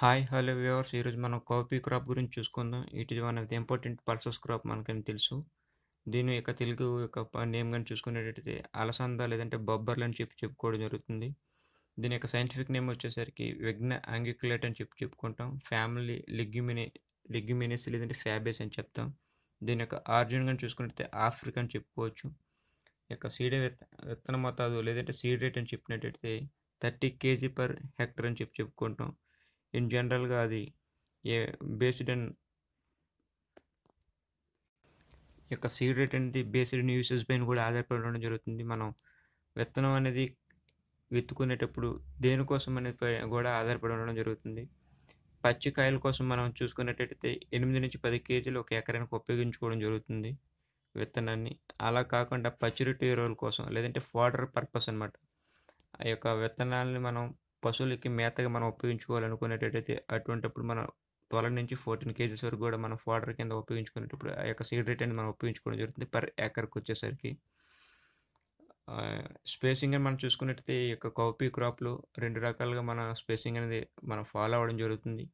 hi hello viewers ఈరోజు మనం coffee crop గురించి చూసుకుందాం it is one of the important pulses crop మనకేం తెలుసు దీని యొక్క తెలుగు యొక్క నేమ్ కానీ చూసుకునేటట్టయితే అలసంద లేదంటే బొబ్బర్లు అని చెప్పి చెప్పుకోవడం జరుగుతుంది దీని యొక్క సైంటిఫిక్ నేమ్ వచ్చేసరికి విఘ్న ఆంగిక్యులేట్ అని చెప్పి చెప్పుకుంటాం ఫ్యామిలీ లిగ్యుమినే లిగ్యుమినేస్ లేదంటే ఫ్యాబేస్ అని చెప్తాం దీని యొక్క ఆర్జిన్ కానీ చూసుకున్నట్టయితే ఆఫ్రికా అని చెప్పుకోవచ్చు యొక్క సీడే విత్తన మతాదు లేదంటే సీడ్ రేట్ అని చెప్పినట్టయితే థర్టీ కేజీ పర్ హెక్టర్ అని చెప్పి చెప్పుకుంటాం ఇన్ జనరల్గా అది ఏ బేస్డ్ ఇన్ యొక్క సీడ్ రేట్ అనేది బేస్డ్ ఇన్ యూసెస్ పైన కూడా ఆధారపడి ఉండడం జరుగుతుంది మనం విత్తనం అనేది విత్తుకునేటప్పుడు దేనికోసం అనేది కూడా ఆధారపడి ఉండడం జరుగుతుంది పచ్చికాయల కోసం మనం చూసుకునేటట్టయితే ఎనిమిది నుంచి పది కేజీలు ఒక ఎకరానికి ఉపయోగించుకోవడం జరుగుతుంది విత్తనాన్ని అలా కాకుండా పచ్చిరొట్టి ఎరువుల కోసం లేదంటే ఫోడర్ పర్పస్ అనమాట ఆ యొక్క విత్తనాలని మనం పశువులకి మేతగా మనం ఉపయోగించుకోవాలనుకునేటట్టయితే అటువంటిప్పుడు మనం ట్వెల్వ్ నుంచి ఫోర్టీన్ కేజీస్ వరకు కూడా మనం ఫోడర్ కింద ఉపయోగించుకునేటప్పుడు ఆ యొక్క సీడ్ రేట్ అనేది మనం ఉపయోగించుకోవడం జరుగుతుంది పర్ ఏకర్కి వచ్చేసరికి స్పేసింగ్ అని మనం చూసుకున్నట్టయితే ఈ యొక్క కాపీ క్రాప్లు రెండు రకాలుగా మన స్పేసింగ్ అనేది మనం ఫాలో అవ్వడం జరుగుతుంది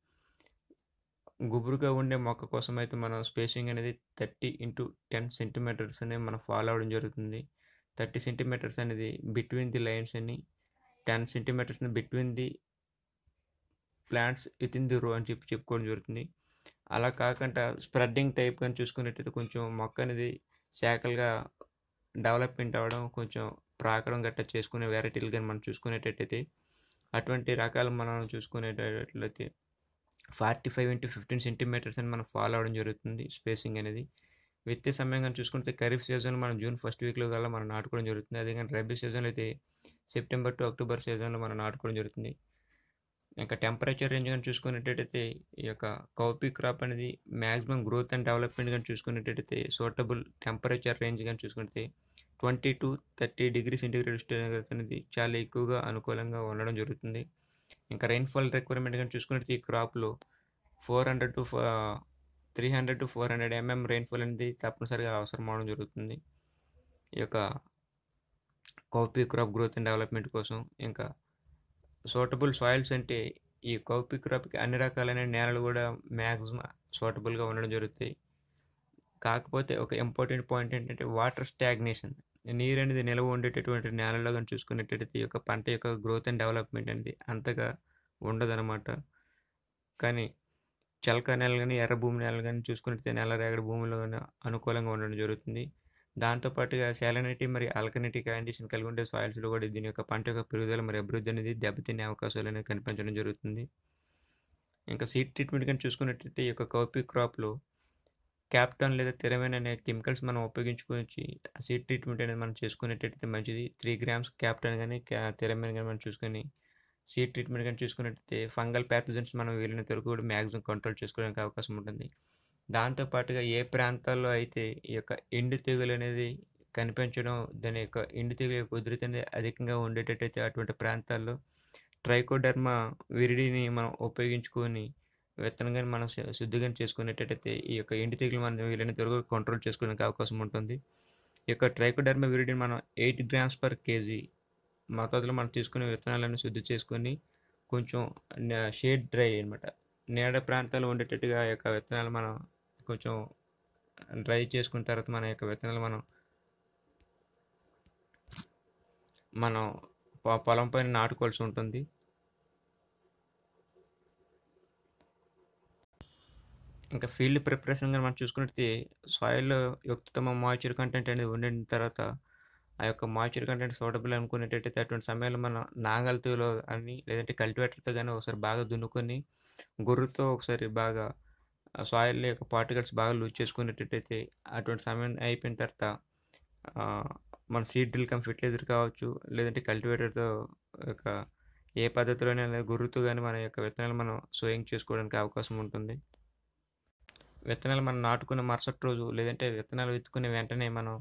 గుబురుగా ఉండే మొక్క కోసం అయితే మనం స్పేసింగ్ అనేది థర్టీ ఇంటూ టెన్ సెంటీమీటర్స్ అనేది మనం ఫాలో అవ్వడం జరుగుతుంది థర్టీ సెంటీమీటర్స్ అనేది బిట్వీన్ ది లైన్స్ అని ten centimeters between the plants within the row అని చెప్పి చెప్పుకోవడం జరుగుతుంది అలా కాకుండా స్ప్రెడ్డింగ్ టైప్ కానీ చూసుకున్నట్టయితే కొంచెం మొక్క అనేది శాఖలుగా డెవలప్మెంట్ అవ్వడం కొంచెం ప్రాకడం గట్టా చేసుకునే వెరైటీలు కానీ మనం చూసుకునేటట్టయితే అటువంటి రకాలు మనం చూసుకునేటట్లయితే forty five into fifteen centimeters అని మనం ఫాలో అవ్వడం జరుగుతుంది స్పేసింగ్ అనేది విత్తే సమయం కానీ చూసుకుంటే ఖరీఫ్ సీజన్ మనం జూన్ ఫస్ట్ వీక్లో కల్లా మనం నాటుకోవడం జరుగుతుంది అదే కానీ రబీ సీజన్ అయితే సెప్టెంబర్ టు అక్టోబర్ సీజన్లో మనం నాటుకోవడం జరుగుతుంది ఇంకా టెంపరేచర్ రేంజ్ కానీ చూసుకునేటట్టయితే ఈ యొక్క కాపీ క్రాప్ అనేది మ్యాక్సిమం గ్రోత్ అండ్ డెవలప్మెంట్ కానీ చూసుకునేటట్టయితే సూటబుల్ టెంపరేచర్ రేంజ్ కానీ చూసుకుంటే twenty to thirty degree centigrade అనేది చాలా ఎక్కువగా అనుకూలంగా ఉండడం జరుగుతుంది ఇంకా రైన్ఫాల్ రిక్వైర్మెంట్ కానీ చూసుకున్నట్టు ఈ క్రాప్లో four hundred to three hundred to four hundred M M rainfall అనేది తప్పనిసరిగా అవసరం అవడం జరుగుతుంది ఈ యొక్క cowpea crop growth and development కోసం ఇంకా సూటబుల్ సాయిల్స్ అంటే ఈ కౌపీ క్రాప్కి అన్ని రకాలైన నేలలు కూడా మ్యాక్సిమం సూటబుల్గా ఉండడం జరుగుతాయి కాకపోతే ఒక ఇంపార్టెంట్ పాయింట్ ఏంటంటే వాటర్ స్టాగ్నేషన్ నీరు అనేది నిల్వ ఉండేటటువంటి నేలలో కానీ చూసుకునేటట్టు ఈ యొక్క పంట యొక్క గ్రోత్ అండ్ డెవలప్మెంట్ అనేది అంతగా ఉండదన్నమాట కానీ చలక నెలలు కానీ ఎర్ర భూమి నేల కానీ చూసుకున్నట్లయితే నెల రేగడి భూమిలో కానీ అనుకూలంగా ఉండడం జరుగుతుంది దాంతోపాటుగా శాలనిటీ మరియు అల్కనిటీ కండిషన్ కలిగి ఉండే సాయిల్స్లో కూడా దీని యొక్క పంట యొక్క పెరుగుదల మరి అభివృద్ధి అనేది దెబ్బతినే అవకాశాలు అనేవి కనిపించడం జరుగుతుంది ఇంకా సీడ్ ట్రీట్మెంట్ కానీ చూసుకున్నట్టయితే ఈ యొక్క కాపీ క్రాప్లో క్యాప్టన్ లేదా తెరమైన అనే కెమికల్స్ మనం ఉపయోగించుకొని సీడ్ ట్రీట్మెంట్ అనేది మనం చేసుకునేటట్టయితే మంచిది త్రీ గ్రామ్స్ క్యాప్టన్ కానీ తెరమైన కానీ మనం చూసుకొని సీ ట్రీట్మెంట్ కానీ చూసుకున్నట్టయితే ఫంగల్ ప్యాథజన్స్ మనం వెళ్ళిన వరకు కూడా మ్యాక్సిమం కంట్రోల్ చేసుకోవడానికి అవకాశం ఉంటుంది దాంతోపాటుగా ఏ ప్రాంతాల్లో అయితే ఈ యొక్క ఎండు తెగులు అనేది కనిపించడం దాని యొక్క ఎండు తెగులు యొక్క ఉధృతి అనేది అధికంగా ఉండేటట్టయితే అటువంటి ప్రాంతాల్లో ట్రైకోడర్మా విరిడిని మనం ఉపయోగించుకొని విత్తనంగా మనం శుద్ధిగా చేసుకునేటట్టయితే ఈ యొక్క ఎండు తెగులు మనం వీలైన వరకు కంట్రోల్ చేసుకోవడానికి అవకాశం ఉంటుంది ఈ యొక్క ట్రైకోడర్మా విరిడిని మనం ఎయిట్ గ్రామ్స్ పర్ కేజీ మోతాదులో మనం తీసుకునే విత్తనాలను శుద్ధి చేసుకొని కొంచెం షేడ్ డ్రై అనమాట నీడ ప్రాంతాలు ఉండేటట్టుగా యొక్క విత్తనాలు మనం కొంచెం డ్రై చేసుకున్న తర్వాత మన యొక్క విత్తనాలు మనం మనం పొలం పైన నాటుకోవాల్సి ఉంటుంది ఇంకా ఫీల్డ్ ప్రిపరేషన్గా మనం చూసుకుంటే సాయిల్ యుక్తమ మాయిచర్ కంటెంట్ అనేది ఉండిన తర్వాత ఆ యొక్క మాయిశ్చర్ కంటెంట్ సూటబుల్ అనుకునేటట్టయితే అటువంటి సమయంలో మనం నాగలితో కానీ లేదంటే కల్టివేటర్తో కానీ ఒకసారి బాగా దున్నుకొని గొర్రెతో ఒకసారి బాగా సాయిల్ యొక్క పార్టికల్స్ బాగా లూజ్ చేసుకునేటట్టయితే అటువంటి సమయం అయిపోయిన తర్వాత మన సీడ్ డ్రిల్ కమ్ ఫెర్టిలైజర్ కావచ్చు లేదంటే కల్టివేటర్తో యొక్క ఏ పద్ధతిలోనే గుర్రుతో కానీ మన యొక్క విత్తనాలు మనం సోయింగ్ చేసుకోవడానికి అవకాశం ఉంటుంది విత్తనాలు మనం నాటుకున్న మరుసటి రోజు లేదంటే విత్తనాలు విత్తుకునే వెంటనే మనం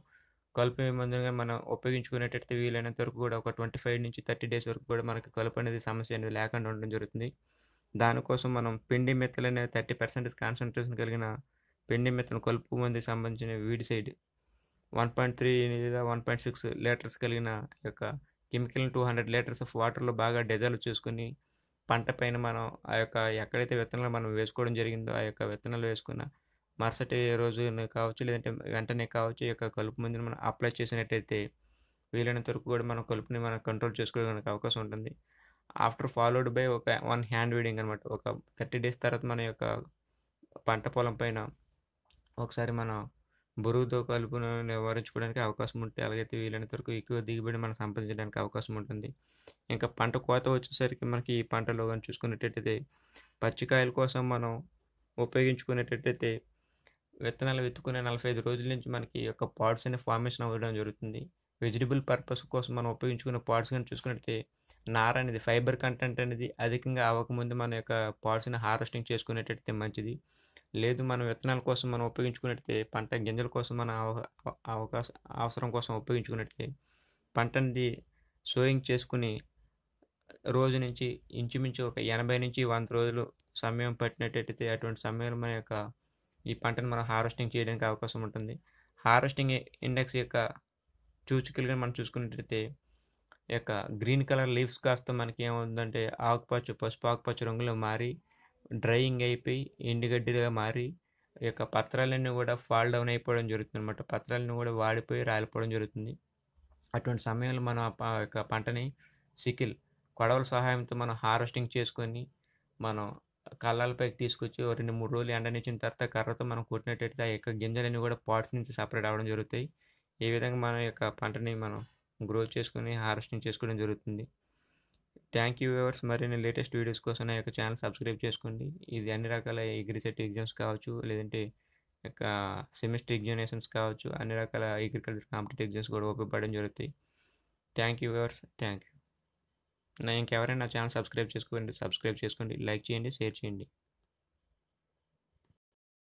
కలుపు మందుగా మనం ఉపయోగించుకునేటట్టు వీలైనంత వరకు కూడా ఒక ట్వంటీ ఫైవ్ నుంచి థర్టీ డేస్ వరకు కూడా మనకి కలుపు అనేది సమస్య అనేది లేకుండా ఉండడం జరుగుతుంది దానికోసం మనం పిండి మెత్తలు అనేది థర్టీ పర్సెంటేజ్ కాన్సన్ట్రేషన్ కలిగిన పిండి మెత్తను కలుపు మంది సంబంధించిన weedicide one point three లేదా వన్ పాయింట్ సిక్స్ లీటర్స్ కలిగిన యొక్క chemical two hundred liters of వాటర్లో బాగా డిజాల్వ్ చేసుకుని పంట పైన మనం ఆ యొక్క ఎక్కడైతే విత్తనాలు మనం వేసుకోవడం జరిగిందో ఆ యొక్క విత్తనాలు వేసుకున్న మరుసటి రోజు కావచ్చు లేదంటే వెంటనే కావచ్చు ఈ యొక్క కలుపు మందుని మనం అప్లై చేసినట్టయితే వీలైనంత వరకు కూడా మనం కలుపుని మనం కంట్రోల్ చేసుకోవడానికి అవకాశం ఉంటుంది ఆఫ్టర్ ఫాలోడ్ బై ఒక వన్ హ్యాండ్ వీడింగ్ అనమాట ఒక థర్టీ డేస్ తర్వాత మన యొక్క పంట పొలం పైన ఒకసారి మనం బరువుతో కలుపును నివారించుకోవడానికి అవకాశం ఉంటుంది అలాగైతే వీలైనంత వరకు ఎక్కువ దిగుబడి మనం సంపాదించడానికి అవకాశం ఉంటుంది ఇంకా పంట కోత వచ్చేసరికి మనకి ఈ పంటలో కానీ చూసుకునేటట్టయితే పచ్చికాయల కోసం మనం ఉపయోగించుకునేటట్టయితే విత్తనాలు విత్తుకునే నలభై ఐదు రోజుల నుంచి మనకి యొక్క పాడ్స్ అనే ఫార్మేషన్ అవ్వడం జరుగుతుంది వెజిటబుల్ పర్పస్ కోసం మనం ఉపయోగించుకునే పాడ్స్ కానీ చూసుకున్నట్లయితే నార అనేది ఫైబర్ కంటెంట్ అనేది అధికంగా అవ్వకముందు మన యొక్క పాడ్స్ని హార్వెస్టింగ్ చేసుకునేటట్టు మంచిది లేదు మనం విత్తనాల కోసం మనం ఉపయోగించుకున్నట్టయితే పంట గింజల కోసం మన అవకాశం అవసరం కోసం పంట అనేది సోయింగ్ చేసుకుని రోజు నుంచి ఇంచుమించు ఒక ఎనభై నుంచి వంద రోజులు సమయం పట్టినట్టయితే అటువంటి సమయంలో మన యొక్క ఈ పంటను మనం హార్వెస్టింగ్ చేయడానికి అవకాశం ఉంటుంది హార్వెస్టింగ్ ఇండెక్స్ యొక్క చూచుకలుగా మనం చూసుకున్నట్లయితే యొక్క గ్రీన్ కలర్ లీవ్స్ కాస్త మనకి ఏమవుతుందంటే ఆకుపచ్చ పసుపు ఆకుపచ్చ రంగులో మారి డ్రైయింగ్ అయిపోయి ఎండుగడ్డిగా మారి యొక్క పత్రాలన్నీ కూడా ఫాల్ డౌన్ అయిపోవడం జరుగుతుంది అనమాట పత్రాలను కూడా వాడిపోయి రాలిపోవడం జరుగుతుంది అటువంటి సమయంలో మనం ఆ యొక్క పంటని సికిల్ కొడవల సహాయంతో మనం హార్వెస్టింగ్ చేసుకొని మనం కళ్ళపైకి తీసుకొచ్చి రెండు మూడు రోజులు ఎండనిచ్చిన తర్వాత కర్రతో మనం కొట్టినట్టయితే ఆ యొక్క గింజలన్నీ కూడా పాట్స్ నుంచి సపరేట్ అవ్వడం జరుగుతాయి ఈ విధంగా మన యొక్క పంటని మనం గ్రో చేసుకుని హార్వెస్టింగ్ చేసుకోవడం జరుగుతుంది థ్యాంక్ యూ వ్యూవర్స్ మరిన్ని లేటెస్ట్ వీడియోస్ కోసం నా యొక్క ఛానల్ సబ్స్క్రైబ్ చేసుకోండి ఇది అన్ని రకాల అగ్రిసెట్ ఎగ్జామ్స్ కావచ్చు లేదంటే యొక్క సెమిస్టర్ ఎగ్జామినేషన్స్ కావచ్చు అన్ని రకాల అగ్రికల్చర్ కాంపిటేటివ్ ఎగ్జామ్స్ కూడా ఉపయోగపడడం జరుగుతాయి thank you viewers thank you నా ఇంకెవరైనా నా ఛానల్ సబ్స్క్రైబ్ చేసుకోండి సబ్స్క్రైబ్ చేసుకోండి లైక్ చేయండి షేర్ చేయండి